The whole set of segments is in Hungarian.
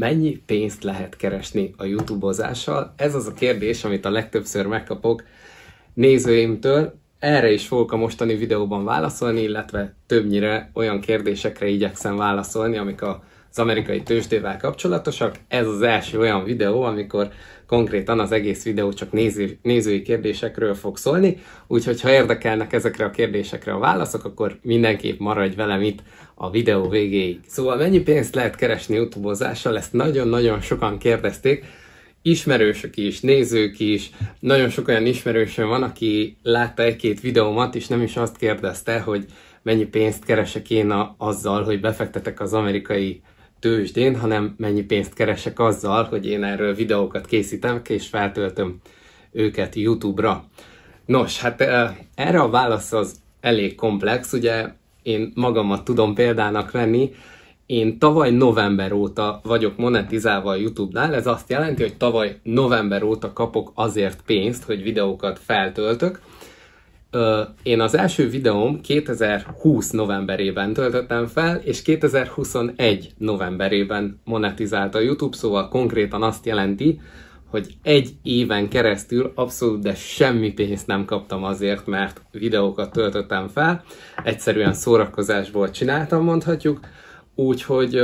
Mennyi pénzt lehet keresni a YouTube-ozással? Ez az a kérdés, amit a legtöbbször megkapok nézőimtől. Erre is fogok a mostani videóban válaszolni, illetve többnyire olyan kérdésekre igyekszem válaszolni, amik az amerikai tőzsdével kapcsolatosak. Ez az első olyan videó, amikor konkrétan az egész videó csak néző, nézői kérdésekről fog szólni, úgyhogy ha érdekelnek ezekre a kérdésekre a válaszok, akkor mindenképp maradj velem itt a videó végéig. Szóval mennyi pénzt lehet keresni utóbozással, ezt nagyon-nagyon sokan kérdezték, ismerősök is, nézők is, nagyon sok olyan ismerősöm van, aki látta egy-két videómat, és nem is azt kérdezte, hogy mennyi pénzt keresek én a, azzal, hogy befektetek az amerikai tőzsdén, hanem mennyi pénzt keresek azzal, hogy én erről videókat készítem, és feltöltöm őket YouTube-ra. Nos, hát erre a válasz az elég komplex, ugye én magamat tudom példának lenni, én tavaly november óta vagyok monetizálva a YouTube-nál, ez azt jelenti, hogy tavaly november óta kapok azért pénzt, hogy videókat feltöltök, Ö, én az első videóm 2020 novemberében töltöttem fel, és 2021 novemberében monetizált a YouTube, szóval konkrétan azt jelenti, hogy egy éven keresztül abszolút de semmi pénzt nem kaptam azért, mert videókat töltöttem fel, egyszerűen szórakozásból csináltam, mondhatjuk, úgyhogy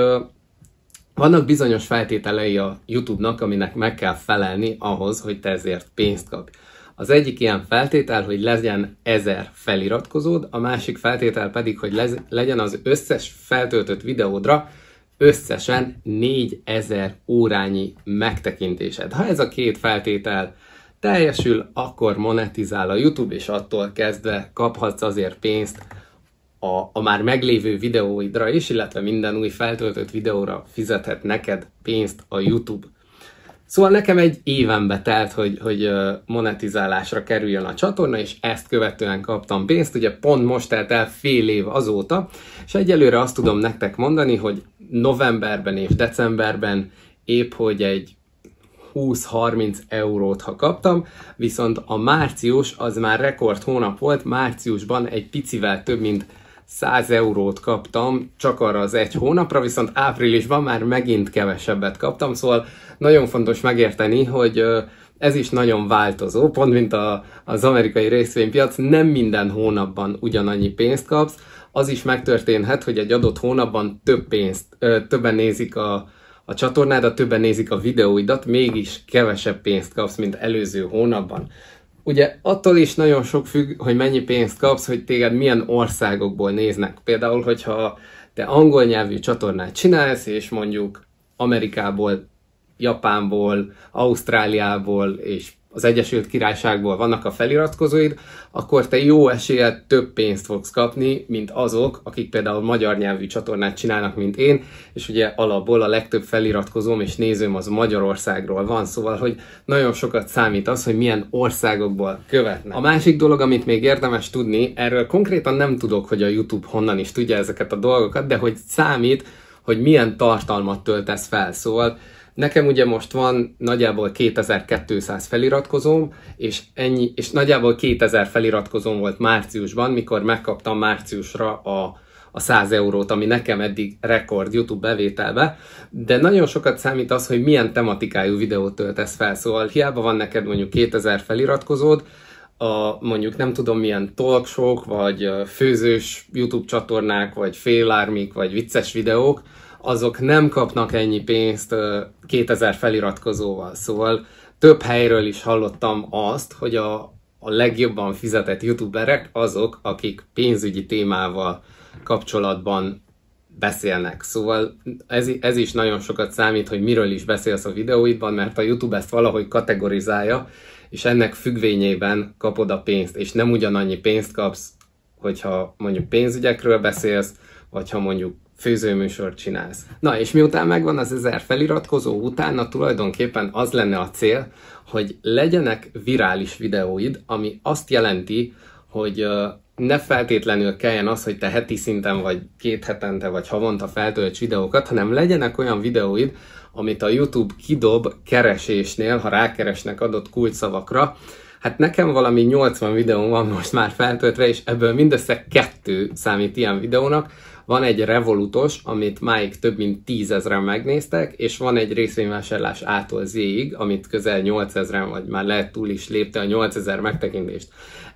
vannak bizonyos feltételei a YouTube-nak, aminek meg kell felelni ahhoz, hogy te ezért pénzt kapj. Az egyik ilyen feltétel, hogy legyen ezer feliratkozód, a másik feltétel pedig, hogy lez, legyen az összes feltöltött videódra összesen 4000 órányi megtekintésed. Ha ez a két feltétel teljesül, akkor monetizál a YouTube, és attól kezdve kaphatsz azért pénzt a, a már meglévő videóidra is, illetve minden új feltöltött videóra fizethet neked pénzt a YouTube. Szóval nekem egy éven betelt, hogy, hogy monetizálásra kerüljön a csatorna, és ezt követően kaptam pénzt, ugye pont most telt el fél év azóta, és egyelőre azt tudom nektek mondani, hogy novemberben és decemberben épp hogy egy 20-30 eurót, ha kaptam, viszont a március az már rekord hónap volt, márciusban egy picivel több mint 100 eurót kaptam csak arra az egy hónapra, viszont áprilisban már megint kevesebbet kaptam, szóval nagyon fontos megérteni, hogy ez is nagyon változó, pont mint a, az amerikai részvénypiac, nem minden hónapban ugyanannyi pénzt kapsz, az is megtörténhet, hogy egy adott hónapban több pénzt, ö, többen nézik a, a csatornádat, többen nézik a videóidat, mégis kevesebb pénzt kapsz, mint előző hónapban. Ugye attól is nagyon sok függ, hogy mennyi pénzt kapsz, hogy téged milyen országokból néznek. Például, hogyha te angol nyelvű csatornát csinálsz, és mondjuk Amerikából, Japánból, Ausztráliából és az Egyesült Királyságból vannak a feliratkozóid, akkor te jó eséllyel több pénzt fogsz kapni, mint azok, akik például magyar nyelvű csatornát csinálnak, mint én, és ugye alapból a legtöbb feliratkozóm és nézőm az Magyarországról van, szóval, hogy nagyon sokat számít az, hogy milyen országokból követnek. A másik dolog, amit még érdemes tudni, erről konkrétan nem tudok, hogy a YouTube honnan is tudja ezeket a dolgokat, de hogy számít, hogy milyen tartalmat töltesz fel. Szóval Nekem ugye most van nagyjából 2200 feliratkozóm, és ennyi, és nagyjából 2000 feliratkozóm volt márciusban, mikor megkaptam márciusra a a 100 eurót, ami nekem eddig rekord YouTube bevételbe, de nagyon sokat számít az, hogy milyen tematikájú videót töltesz fel, szóval hiába van neked mondjuk 2000 feliratkozód, a mondjuk nem tudom milyen talkshow vagy főzős YouTube csatornák, vagy félármik, vagy vicces videók, azok nem kapnak ennyi pénzt 2000 feliratkozóval. Szóval több helyről is hallottam azt, hogy a, a legjobban fizetett youtuberek azok, akik pénzügyi témával kapcsolatban beszélnek. Szóval ez, ez is nagyon sokat számít, hogy miről is beszélsz a videóidban, mert a YouTube ezt valahogy kategorizálja, és ennek függvényében kapod a pénzt, és nem ugyanannyi pénzt kapsz, hogyha mondjuk pénzügyekről beszélsz, vagy ha mondjuk főzőműsort csinálsz. Na és miután megvan az ezer feliratkozó, utána tulajdonképpen az lenne a cél, hogy legyenek virális videóid, ami azt jelenti, hogy ne feltétlenül kelljen az, hogy te heti szinten, vagy két hetente, vagy havonta feltölts videókat, hanem legyenek olyan videóid, amit a YouTube kidob keresésnél, ha rákeresnek adott kulcsszavakra. Hát nekem valami 80 videó van most már feltöltve, és ebből mindössze kettő számít ilyen videónak, van egy Revolutos, amit máig több mint tízezren megnéztek, és van egy részvényvásárlás ától Z-ig, amit közel 8000-en, vagy már lehet túl is lépte a 8000 megtekintést.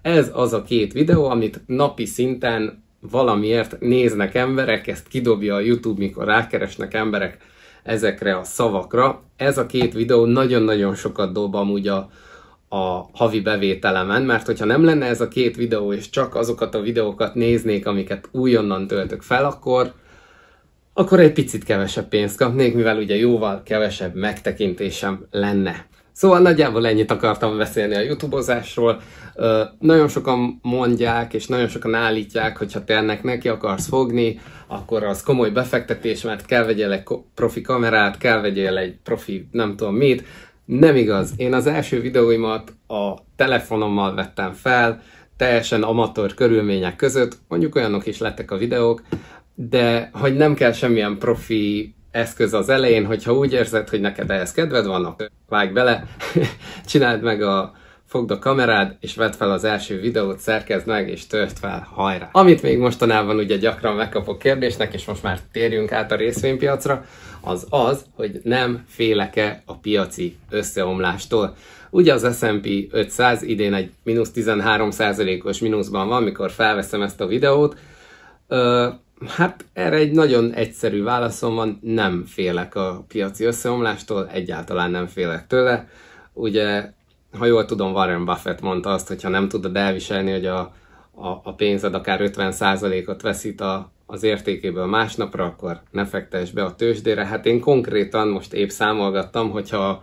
Ez az a két videó, amit napi szinten valamiért néznek emberek, ezt kidobja a YouTube, mikor rákeresnek emberek ezekre a szavakra. Ez a két videó nagyon-nagyon sokat dob amúgy a, a havi bevételemen, mert hogyha nem lenne ez a két videó, és csak azokat a videókat néznék, amiket újonnan töltök fel, akkor akkor egy picit kevesebb pénzt kapnék, mivel ugye jóval kevesebb megtekintésem lenne. Szóval nagyjából ennyit akartam beszélni a youtubozásról. nagyon sokan mondják, és nagyon sokan állítják, hogy ha te ennek neki akarsz fogni, akkor az komoly befektetés, mert kell vegyél egy profi kamerát, kell vegyél egy profi nem tudom mit, nem igaz. Én az első videóimat a telefonommal vettem fel, teljesen amatőr körülmények között, mondjuk olyanok is lettek a videók, de hogy nem kell semmilyen profi eszköz az elején, hogyha úgy érzed, hogy neked ehhez kedved van, vágj bele, csináld meg a fogd a kamerád, és vedd fel az első videót, szerkezd meg, és tölt fel, hajrá! Amit még mostanában ugye gyakran megkapok kérdésnek, és most már térjünk át a részvénypiacra, az az, hogy nem félek-e a piaci összeomlástól. Ugye az S&P 500 idén egy mínusz 13%-os mínuszban van, mikor felveszem ezt a videót, Ö, Hát erre egy nagyon egyszerű válaszom van, nem félek a piaci összeomlástól, egyáltalán nem félek tőle. Ugye ha jól tudom, Warren Buffett mondta azt, hogy ha nem tudod elviselni, hogy a, a, a pénzed akár 50%-ot veszít a, az értékéből másnapra, akkor ne fektess be a tőzsdére. Hát én konkrétan most épp számolgattam, hogyha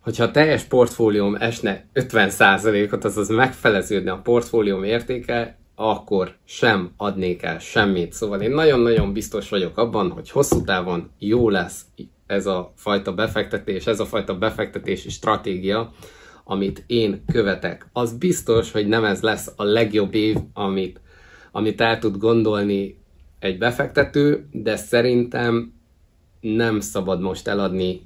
hogyha a teljes portfólióm esne 50%-ot, azaz megfeleződne a portfólióm értéke, akkor sem adnék el semmit. Szóval én nagyon-nagyon biztos vagyok abban, hogy hosszú távon jó lesz ez a fajta befektetés, ez a fajta befektetési stratégia, amit én követek. Az biztos, hogy nem ez lesz a legjobb év, amit, amit el tud gondolni egy befektető, de szerintem nem szabad most eladni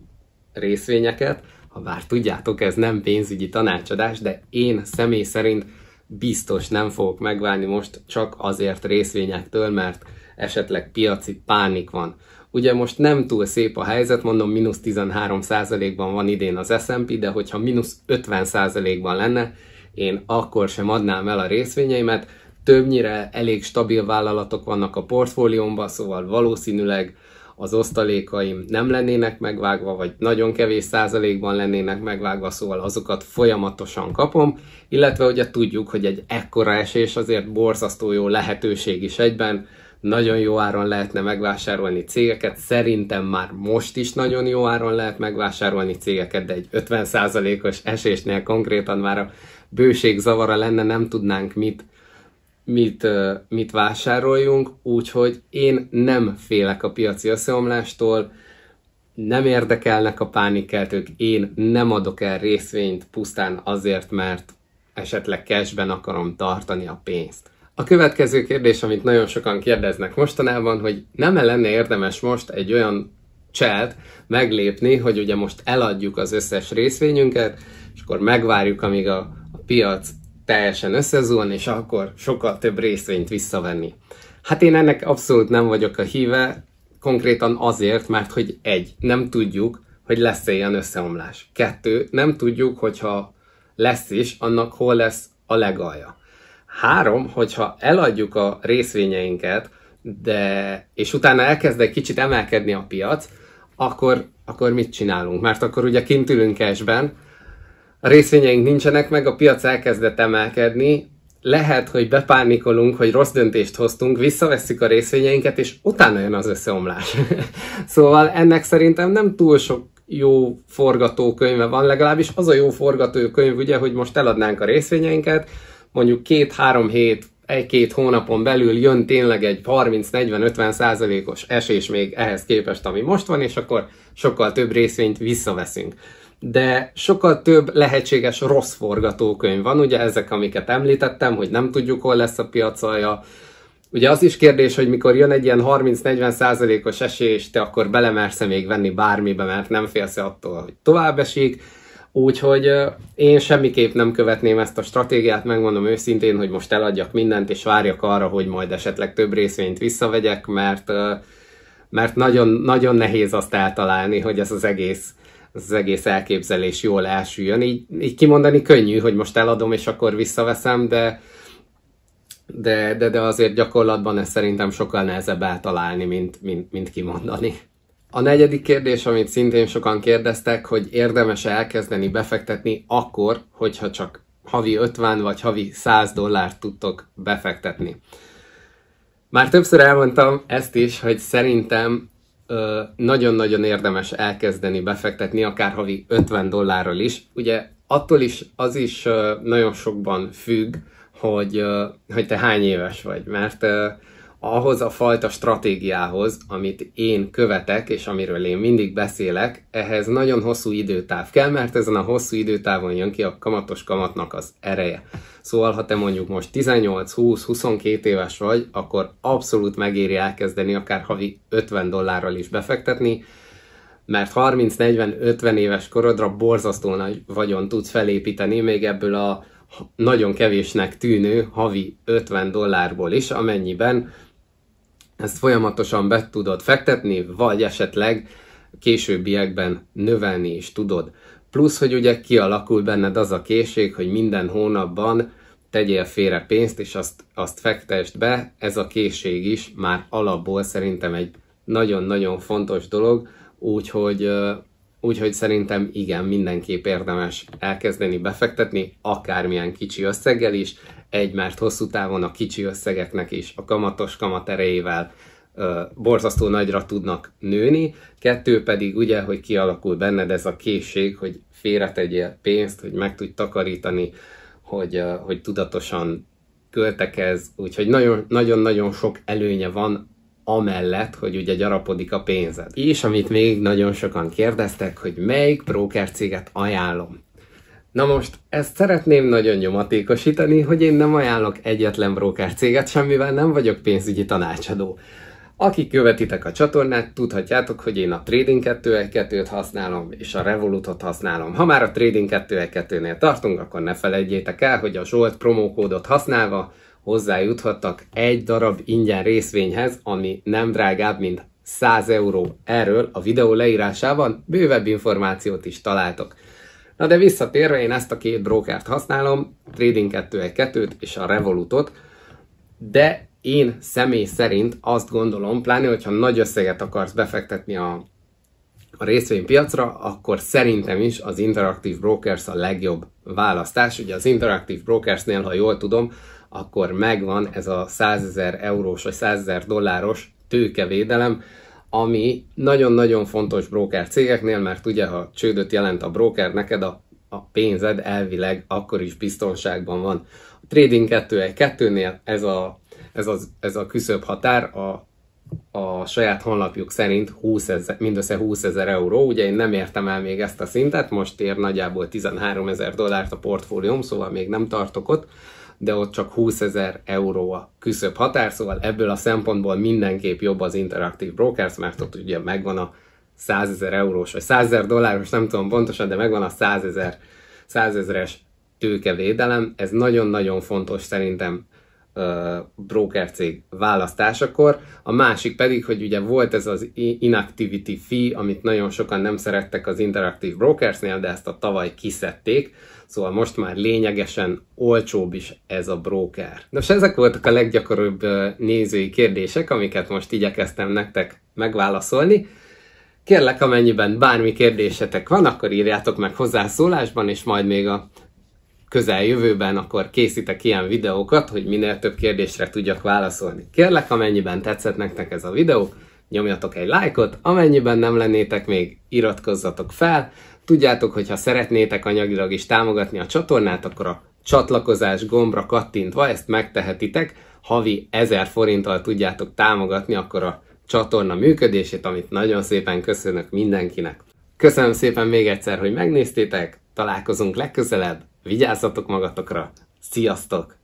részvényeket, ha bár tudjátok, ez nem pénzügyi tanácsadás, de én személy szerint biztos nem fogok megválni most csak azért részvényektől, mert esetleg piaci pánik van. Ugye most nem túl szép a helyzet, mondom, mínusz 13%-ban van idén az S&P, de hogyha mínusz 50%-ban lenne, én akkor sem adnám el a részvényeimet. Többnyire elég stabil vállalatok vannak a portfóliómban, szóval valószínűleg az osztalékaim nem lennének megvágva, vagy nagyon kevés százalékban lennének megvágva, szóval azokat folyamatosan kapom, illetve ugye tudjuk, hogy egy ekkora esés azért borzasztó jó lehetőség is egyben, nagyon jó áron lehetne megvásárolni cégeket, szerintem már most is nagyon jó áron lehet megvásárolni cégeket, de egy 50%-os esésnél konkrétan már a bőség zavara lenne, nem tudnánk mit, mit, mit vásároljunk, úgyhogy én nem félek a piaci összeomlástól, nem érdekelnek a pánikkeltők, én nem adok el részvényt pusztán azért, mert esetleg cashben akarom tartani a pénzt. A következő kérdés, amit nagyon sokan kérdeznek mostanában, hogy nem -e lenne érdemes most egy olyan cselt meglépni, hogy ugye most eladjuk az összes részvényünket, és akkor megvárjuk, amíg a, a piac teljesen összezúlni, és akkor sokkal több részvényt visszavenni. Hát én ennek abszolút nem vagyok a híve, konkrétan azért, mert hogy egy, nem tudjuk, hogy lesz-e ilyen összeomlás. Kettő, nem tudjuk, hogyha lesz is, annak hol lesz a legalja. Három, hogyha eladjuk a részvényeinket, de, és utána elkezd egy kicsit emelkedni a piac, akkor, akkor mit csinálunk? Mert akkor ugye kint ülünk esben, a részvényeink nincsenek meg, a piac elkezdett emelkedni, lehet, hogy bepánikolunk, hogy rossz döntést hoztunk, visszavesszük a részvényeinket, és utána jön az összeomlás. szóval ennek szerintem nem túl sok jó forgatókönyve van, legalábbis az a jó forgatókönyv, ugye, hogy most eladnánk a részvényeinket, mondjuk két-három hét, egy-két hónapon belül jön tényleg egy 30-40-50 százalékos esés még ehhez képest, ami most van, és akkor sokkal több részvényt visszaveszünk. De sokkal több lehetséges rossz forgatókönyv van, ugye ezek, amiket említettem, hogy nem tudjuk, hol lesz a piacaja, Ugye az is kérdés, hogy mikor jön egy ilyen 30-40 százalékos esés, te akkor belemersz még venni bármibe, mert nem félsz attól, hogy tovább esik Úgyhogy én semmiképp nem követném ezt a stratégiát, megmondom őszintén, hogy most eladjak mindent, és várjak arra, hogy majd esetleg több részvényt visszavegyek, mert, mert nagyon, nagyon nehéz azt eltalálni, hogy ez az egész az egész elképzelés jól elsüljön. Így, így kimondani könnyű, hogy most eladom, és akkor visszaveszem, de, de, de, de azért gyakorlatban ez szerintem sokkal nehezebb eltalálni, mint, mint, mint kimondani. A negyedik kérdés, amit szintén sokan kérdeztek, hogy érdemes-e elkezdeni befektetni akkor, hogyha csak havi 50 vagy havi 100 dollárt tudtok befektetni. Már többször elmondtam ezt is, hogy szerintem ö, nagyon-nagyon érdemes elkezdeni befektetni, akár havi 50 dollárral is. Ugye attól is az is ö, nagyon sokban függ, hogy, ö, hogy te hány éves vagy, mert ahhoz a fajta stratégiához, amit én követek, és amiről én mindig beszélek, ehhez nagyon hosszú időtáv kell, mert ezen a hosszú időtávon jön ki a kamatos kamatnak az ereje. Szóval, ha te mondjuk most 18-20-22 éves vagy, akkor abszolút megéri elkezdeni akár havi 50 dollárral is befektetni, mert 30-40-50 éves korodra borzasztó nagy vagyon tudsz felépíteni, még ebből a nagyon kevésnek tűnő havi 50 dollárból is, amennyiben ezt folyamatosan be tudod fektetni, vagy esetleg későbbiekben növelni is tudod. Plusz, hogy ugye kialakul benned az a készség, hogy minden hónapban tegyél félre pénzt, és azt, azt fektest be, ez a készség is már alapból szerintem egy nagyon-nagyon fontos dolog, úgyhogy Úgyhogy szerintem igen, mindenképp érdemes elkezdeni befektetni, akármilyen kicsi összeggel is, egy, mert hosszú távon a kicsi összegeknek is a kamatos kamat erejével ö, borzasztó nagyra tudnak nőni, kettő pedig ugye, hogy kialakul benned ez a készség, hogy félretegyél pénzt, hogy meg tudj takarítani, hogy, ö, hogy tudatosan költekez, úgyhogy nagyon-nagyon sok előnye van amellett, hogy ugye gyarapodik a pénzed. És amit még nagyon sokan kérdeztek, hogy melyik broker céget ajánlom. Na most, ezt szeretném nagyon nyomatékosítani, hogy én nem ajánlok egyetlen broker céget, semmivel nem vagyok pénzügyi tanácsadó. Akik követitek a csatornát, tudhatjátok, hogy én a Trading 212-t használom, és a Revolutot használom. Ha már a Trading 212-nél tartunk, akkor ne felejtjétek el, hogy a Zsolt promókódot használva hozzájuthattak egy darab ingyen részvényhez, ami nem drágább, mint 100 euró. Erről a videó leírásában bővebb információt is találtok. Na de visszatérve, én ezt a két brókert használom, Trading 212-t és a Revolutot, de én személy szerint azt gondolom, pláne hogyha nagy összeget akarsz befektetni a, a részvénypiacra, akkor szerintem is az Interactive Brokers a legjobb választás. Ugye az Interactive Brokersnél, ha jól tudom, akkor megvan ez a 100 ezer eurós vagy 100 ezer dolláros tőkevédelem, ami nagyon-nagyon fontos broker cégeknél, mert ugye ha csődöt jelent a broker, neked a, a pénzed elvileg akkor is biztonságban van. A Trading 212-nél ez a, ez, a ez a küszöbb határ a, a saját honlapjuk szerint 20 ezer, mindössze 20 ezer euró, ugye én nem értem el még ezt a szintet, most ér nagyjából 13 ezer dollárt a portfólióm, szóval még nem tartok ott, de ott csak 20 ezer euró a küszöbb határ, szóval ebből a szempontból mindenképp jobb az interaktív brokers, mert ott ugye megvan a 100 ezer eurós, vagy 100 ezer dolláros, nem tudom pontosan, de megvan a 100 ezer, 100 ezeres tőkevédelem. Ez nagyon-nagyon fontos szerintem cég választásakor, a másik pedig, hogy ugye volt ez az inactivity fee, amit nagyon sokan nem szerettek az interaktív brokersnél, de ezt a tavaly kiszedték, szóval most már lényegesen olcsóbb is ez a broker. Nos, ezek voltak a leggyakoribb nézői kérdések, amiket most igyekeztem nektek megválaszolni. Kérlek, amennyiben bármi kérdésetek van, akkor írjátok meg hozzászólásban, és majd még a közeljövőben akkor készítek ilyen videókat, hogy minél több kérdésre tudjak válaszolni. Kérlek, amennyiben tetszett nektek ez a videó, nyomjatok egy lájkot, amennyiben nem lennétek még, iratkozzatok fel. Tudjátok, hogy ha szeretnétek anyagilag is támogatni a csatornát, akkor a csatlakozás gombra kattintva ezt megtehetitek, havi 1000 forinttal tudjátok támogatni akkor a csatorna működését, amit nagyon szépen köszönök mindenkinek. Köszönöm szépen még egyszer, hogy megnéztétek, találkozunk legközelebb, Vigyázzatok magatokra! Sziasztok!